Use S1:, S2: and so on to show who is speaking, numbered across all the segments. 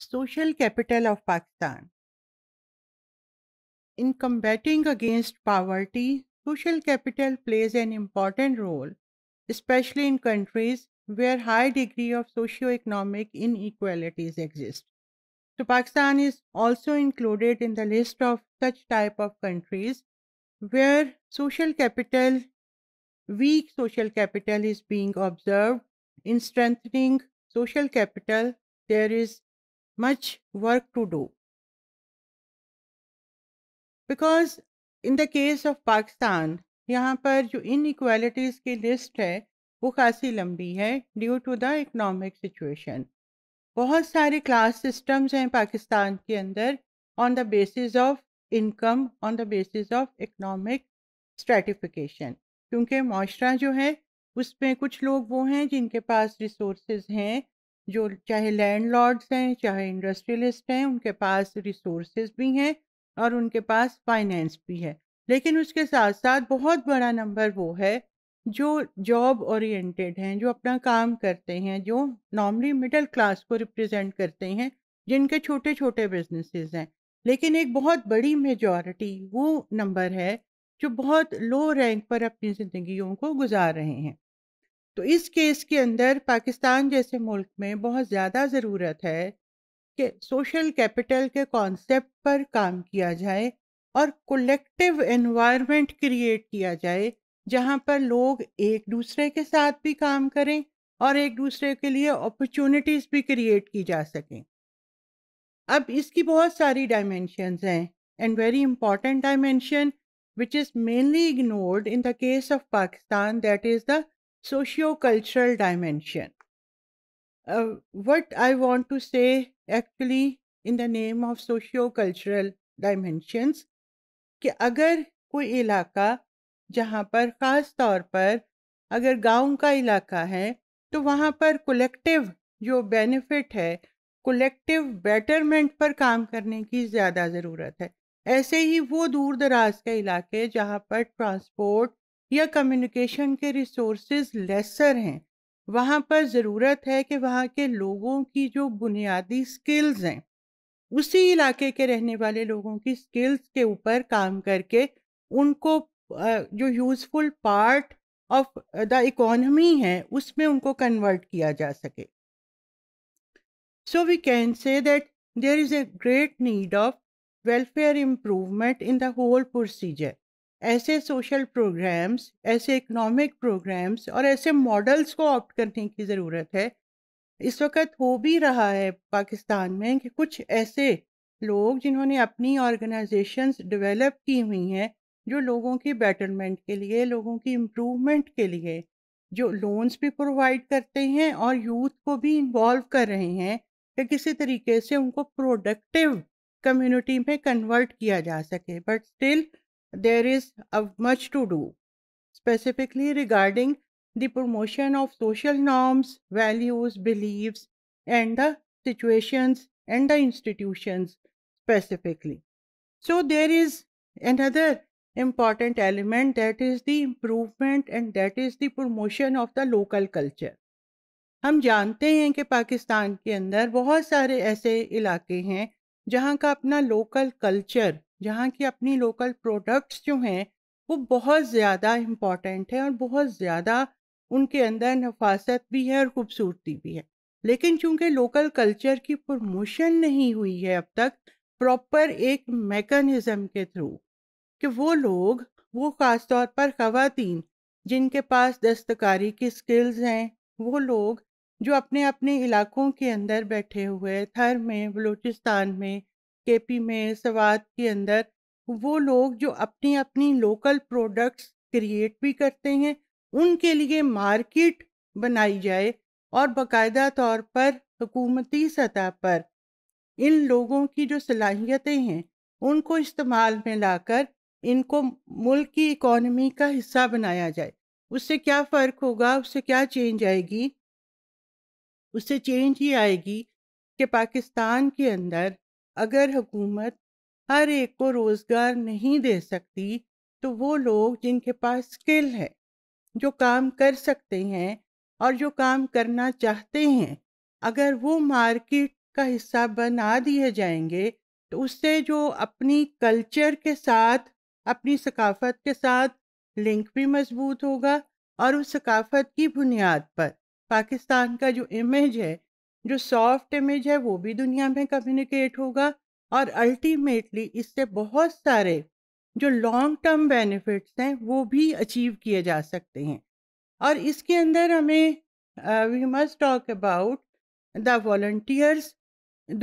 S1: social capital of Pakistan. In combating against poverty, social capital plays an important role, especially in countries where high degree of socio-economic inequalities exist. So Pakistan is also included in the list of such type of countries where social capital, weak social capital is being observed. In strengthening social capital, there is much work to do. Because in the case of Pakistan यहाँ पर जो inequalities की list है वो खासी लंबी है due to the economic situation बहुत सारे क्लास सिस्टम्स हैं पाकिस्तान के अंदर on the basis of income on the basis of economic stratification क्योंकि माशरा जो है उसमें कुछ लोग वो हैं जिनके पास रिसोर्स हैं जो चाहे लैंडलॉर्ड्स हैं चाहे इंडस्ट्रियलिस्ट हैं उनके पास रिसोर्स भी हैं और उनके पास फाइनेंस भी है लेकिन उसके साथ साथ बहुत बड़ा नंबर वो है जो जॉब ओरिएंटेड हैं जो अपना काम करते हैं जो नॉर्मली मिडिल क्लास को रिप्रेजेंट करते हैं जिनके छोटे छोटे बिजनेसेस हैं लेकिन एक बहुत बड़ी मेजॉरिटी वो नंबर है जो बहुत लो रैंक पर अपनी ज़िंदगियों को गुजार रहे हैं तो इस केस के अंदर पाकिस्तान जैसे मुल्क में बहुत ज़्यादा ज़रूरत है कि सोशल कैपिटल के कॉन्सेप्ट पर काम किया जाए और कोलेक्टिव एनवायरनमेंट क्रिएट किया जाए जहां पर लोग एक दूसरे के साथ भी काम करें और एक दूसरे के लिए अपॉर्चुनिटीज़ भी क्रिएट की जा सकें अब इसकी बहुत सारी डायमेंशनस हैं and very important dimension which is mainly ignored in the case of Pakistan that is the socio-cultural dimension. Uh, what I want to say actually in the name of socio-cultural dimensions कि अगर कोई इलाका जहाँ पर ख़ास तौर पर अगर गांव का इलाका है तो वहाँ पर कलेक्टिव जो बेनिफिट है कलेक्टिव बेटरमेंट पर काम करने की ज़्यादा ज़रूरत है ऐसे ही वो दूर दराज के इलाके जहाँ पर ट्रांसपोर्ट या कम्युनिकेशन के रिसोर्सेज लेसर हैं वहाँ पर ज़रूरत है कि वहाँ के लोगों की जो बुनियादी स्किल्स हैं उसी इलाके के रहने वाले लोगों की स्किल्स के ऊपर काम करके उनको जो useful part of the economy है उसमें उनको कन्वर्ट किया जा सके so we can say that there is a great need of welfare improvement in the whole procedure ऐसे सोशल प्रोग्राम्स ऐसे इकोनॉमिक प्रोग्राम्स और ऐसे मॉडल्स को ऑप्ट करने की ज़रूरत है इस वक्त हो भी रहा है पाकिस्तान में कि कुछ ऐसे लोग जिन्होंने अपनी ऑर्गेनाइजेशंस डेवलप की हुई हैं जो लोगों की बेटरमेंट के लिए लोगों की इम्प्रूवमेंट के लिए जो लोन्स भी प्रोवाइड करते हैं और यूथ को भी इन्वॉल्व कर रहे हैं कि किसी तरीके से उनको प्रोडक्टिव कम्युनिटी में कन्वर्ट किया जा सके but still there is a much to do, specifically regarding the promotion of social norms, values, beliefs, and the situations and the institutions specifically. So, there is another important element that is the improvement and that is the promotion of the local culture. हम जानते हैं कि पाकिस्तान के अंदर बहुत सारे ऐसे इलाके हैं जहाँ का अपना लोकल कल्चर जहाँ की अपनी लोकल प्रोडक्ट्स जो हैं वो बहुत ज़्यादा इम्पॉर्टेंट है और बहुत ज़्यादा उनके अंदर नफासत भी है और ख़ूबसूरती भी है लेकिन चूंकि लोकल कल्चर की प्रमोशन नहीं हुई है अब तक प्रॉपर एक मेकनिज़म के थ्रू कि वो लोग वो ख़ास तौर पर ख़वातीन जिनके पास दस्तकारी की स्किल्स हैं वो लोग जो अपने अपने इलाकों के अंदर बैठे हुए थर में बलूचिस्तान में केपी में सवात के अंदर वो लोग जो अपनी अपनी लोकल प्रोडक्ट्स क्रिएट भी करते हैं उनके लिए मार्केट बनाई जाए और बाकायदा तौर पर हुकूमती सतह पर इन लोगों की जो सलाहियतें हैं उनको इस्तेमाल में लाकर इनको मुल्क की इकोनमी का हिस्सा बनाया जाए उससे क्या फ़र्क होगा उससे क्या चेंज आएगी उससे चेंज ये आएगी कि पाकिस्तान के अंदर अगर हुकूमत हर एक को रोज़गार नहीं दे सकती तो वो लोग जिनके पास स्किल है जो काम कर सकते हैं और जो काम करना चाहते हैं अगर वो मार्केट का हिस्सा बना दिए जाएंगे तो उससे जो अपनी कल्चर के साथ अपनी सकाफत के साथ लिंक भी मजबूत होगा और उस सकाफत की बुनियाद पर पाकिस्तान का जो इमेज है जो सॉफ्ट इमेज है वो भी दुनिया में कम्युनिकेट होगा और अल्टीमेटली इससे बहुत सारे जो लॉन्ग टर्म बेनिफिट्स हैं वो भी अचीव किए जा सकते हैं और इसके अंदर हमें we must talk about the volunteers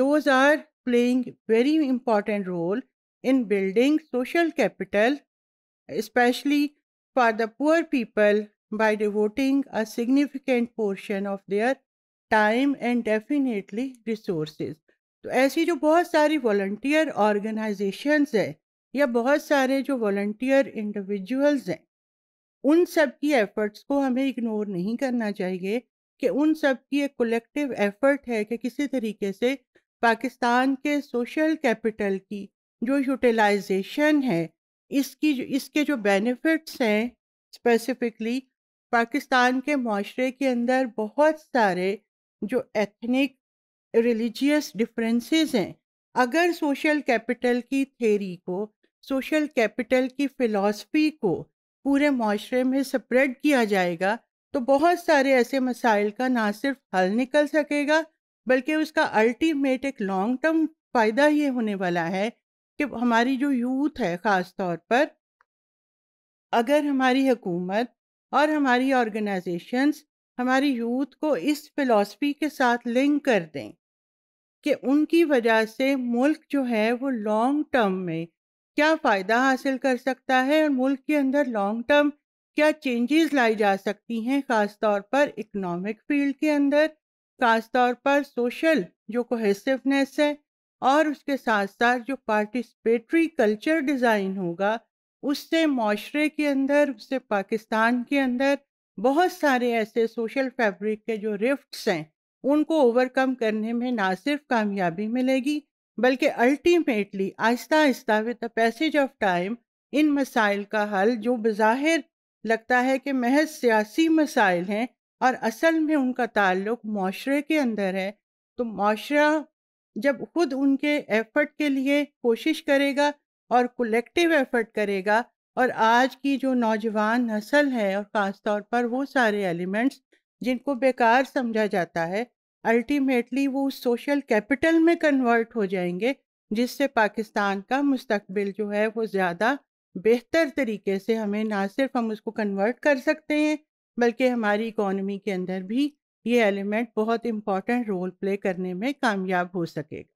S1: those are playing very important role in building social capital especially for the poor people by devoting a significant portion of their time and definitely resources तो ऐसी जो बहुत सारी volunteer organisations हैं या बहुत सारे जो वॉल्टियर इंडिविजुअल्स हैं उन सब की एफर्ट्स को हमें इग्नोर नहीं करना चाहिए कि उन सब की एक कलेक्टिव एफर्ट है कि किसी तरीके से पाकिस्तान के सोशल कैपिटल की जो यूटिलाइजेशन है इसकी जो इसके जो बेनिफिट्स हैं स्पेसिफिकली पाकिस्तान के माशरे के अंदर बहुत सारे जो एथनिक रिलीजियस डिफरेंसेस हैं अगर सोशल कैपिटल की थेरी को सोशल कैपिटल की फ़िलासफ़ी को पूरे माशरे में स्प्रेड किया जाएगा तो बहुत सारे ऐसे मसाइल का ना सिर्फ हल निकल सकेगा बल्कि उसका अल्टीमेट एक लॉन्ग टर्म फ़ायदा ये होने वाला है कि हमारी जो यूथ है ख़ास तौर पर अगर हमारी हुकूमत और हमारी ऑर्गेनाइजेशंस हमारी यूथ को इस फिलॉसफी के साथ लिंक कर दें कि उनकी वजह से मुल्क जो है वो लॉन्ग टर्म में क्या फ़ायदा हासिल कर सकता है और मुल्क के अंदर लॉन्ग टर्म क्या चेंजेस लाई जा सकती हैं ख़ास तौर पर इकोनॉमिक फील्ड के अंदर ख़ास तौर पर सोशल जो कोहेसिवनेस है और उसके साथ साथ जो पार्टिसिपेटरी कल्चर डिज़ाइन होगा उससे माशरे के अंदर उससे पाकिस्तान के अंदर बहुत सारे ऐसे सोशल फैब्रिक के जो रिफ्ट्स हैं उनको ओवरकम करने में ना सिर्फ कामयाबी मिलेगी बल्कि अल्टीमेटली आहिस्ता आहिस्ता with the passage of time इन मसाइल का हल जो बज़ाहिर लगता है कि महज सियासी मसाइल हैं और असल में उनका ताल्लुक माशरे के अंदर है तो माशरा जब खुद उनके एफर्ट के लिए कोशिश करेगा और कलेक्टिव एफर्ट करेगा और आज की जो नौजवान नस्ल है और ख़ास तौर पर वो सारे एलिमेंट्स जिनको बेकार समझा जाता है अल्टीमेटली वो सोशल कैपिटल में कन्वर्ट हो जाएंगे जिससे पाकिस्तान का मुस्तबिल जो है वो ज़्यादा बेहतर तरीके से हमें ना सिर्फ हम उसको कन्वर्ट कर सकते हैं बल्कि हमारी इकोनॉमी के अंदर भी ये एलिमेंट बहुत इम्पॉर्टेंट रोल प्ले करने में कामयाब हो सकेगा